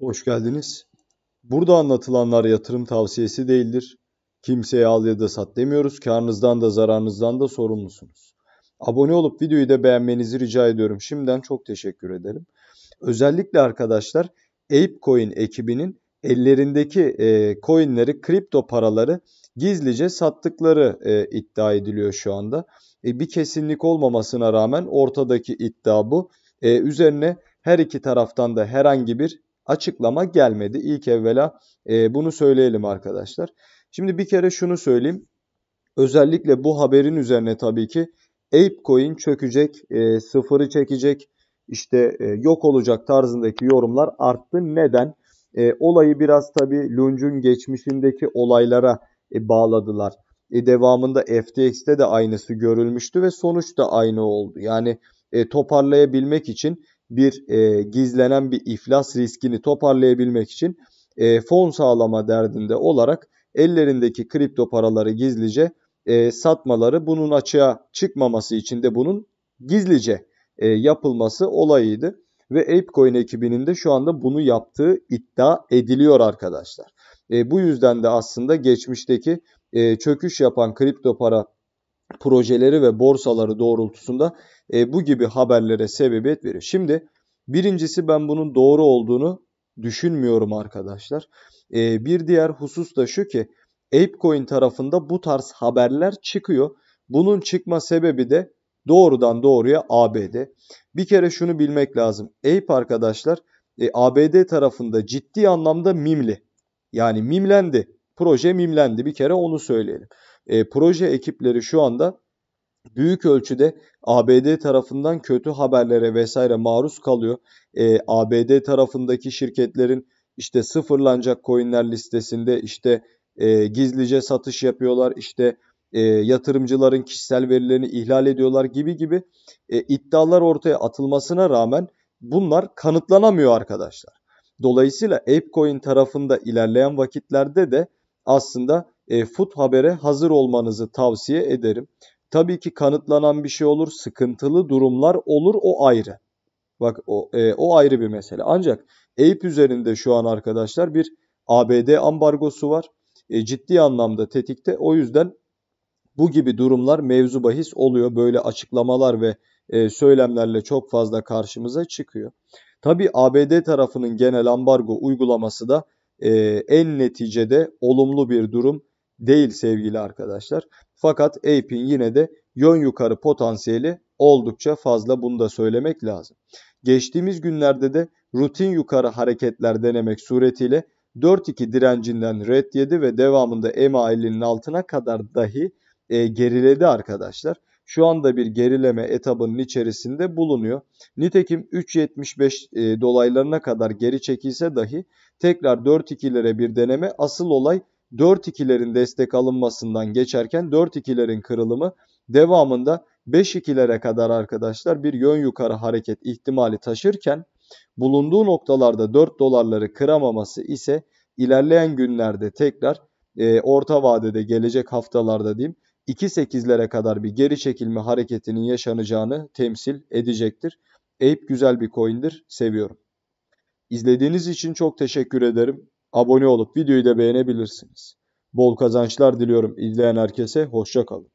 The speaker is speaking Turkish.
Hoş geldiniz. Burada anlatılanlar yatırım tavsiyesi değildir. Kimseye al ya da sat demiyoruz. Karnınızdan da zararınızdan da sorumlusunuz. Abone olup videoyu da beğenmenizi rica ediyorum. Şimdiden çok teşekkür ederim. Özellikle arkadaşlar ApeCoin ekibinin ellerindeki e, coinleri, kripto paraları gizlice sattıkları e, iddia ediliyor şu anda. E, bir kesinlik olmamasına rağmen ortadaki iddia bu. E, üzerine her iki taraftan da herhangi bir açıklama gelmedi. İlk evvela e, bunu söyleyelim arkadaşlar. Şimdi bir kere şunu söyleyeyim. Özellikle bu haberin üzerine tabii ki ApeCoin çökecek, e, sıfırı çekecek, işte e, yok olacak tarzındaki yorumlar arttı. Neden? E, olayı biraz tabii Lunch'un geçmişindeki olaylara e, bağladılar. E, devamında FTX'te de aynısı görülmüştü ve sonuç da aynı oldu. Yani e, toparlayabilmek için bir e, gizlenen bir iflas riskini toparlayabilmek için e, fon sağlama derdinde olarak ellerindeki kripto paraları gizlice e, satmaları bunun açığa çıkmaması için de bunun gizlice e, yapılması olayıydı. Ve ApeCoin ekibinin de şu anda bunu yaptığı iddia ediliyor arkadaşlar. E, bu yüzden de aslında geçmişteki e, çöküş yapan kripto para projeleri ve borsaları doğrultusunda e, bu gibi haberlere sebebiyet veriyor. Şimdi birincisi ben bunun doğru olduğunu düşünmüyorum arkadaşlar. E, bir diğer husus da şu ki ApeCoin tarafında bu tarz haberler çıkıyor. Bunun çıkma sebebi de doğrudan doğruya ABD. Bir kere şunu bilmek lazım. Ape arkadaşlar e, ABD tarafında ciddi anlamda mimli. Yani mimlendi. Proje mimlendi. Bir kere onu söyleyelim e, proje ekipleri şu anda büyük ölçüde ABD tarafından kötü haberlere vesaire maruz kalıyor. E, ABD tarafındaki şirketlerin işte sıfırlanacak coinler listesinde işte e, gizlice satış yapıyorlar, işte e, yatırımcıların kişisel verilerini ihlal ediyorlar gibi gibi e, iddialar ortaya atılmasına rağmen bunlar kanıtlanamıyor arkadaşlar. Dolayısıyla ApeCoin tarafında ilerleyen vakitlerde de aslında e, fut habere hazır olmanızı tavsiye ederim. Tabii ki kanıtlanan bir şey olur, sıkıntılı durumlar olur o ayrı. Bak o, e, o ayrı bir mesele. Ancak Eyüp üzerinde şu an arkadaşlar bir ABD ambargosu var. E, ciddi anlamda tetikte. O yüzden bu gibi durumlar mevzu bahis oluyor. Böyle açıklamalar ve e, söylemlerle çok fazla karşımıza çıkıyor. Tabii ABD tarafının genel ambargo uygulaması da e, en neticede olumlu bir durum değil sevgili arkadaşlar. Fakat APE'in yine de yön yukarı potansiyeli oldukça fazla bunu da söylemek lazım. Geçtiğimiz günlerde de rutin yukarı hareketler denemek suretiyle 4-2 direncinden red yedi ve devamında EMA 50'nin altına kadar dahi e, geriledi arkadaşlar. Şu anda bir gerileme etabının içerisinde bulunuyor. Nitekim 3.75 e, dolaylarına kadar geri çekilse dahi tekrar 4.2'lere bir deneme asıl olay 4-2'lerin destek alınmasından geçerken 4-2'lerin kırılımı devamında 5-2'lere kadar arkadaşlar bir yön yukarı hareket ihtimali taşırken bulunduğu noktalarda 4 dolarları kıramaması ise ilerleyen günlerde tekrar e, orta vadede gelecek haftalarda diyeyim 2.8'lere kadar bir geri çekilme hareketinin yaşanacağını temsil edecektir. Ape güzel bir coin'dir. Seviyorum. İzlediğiniz için çok teşekkür ederim. Abone olup videoyu da beğenebilirsiniz. Bol kazançlar diliyorum izleyen herkese. Hoşça kalın.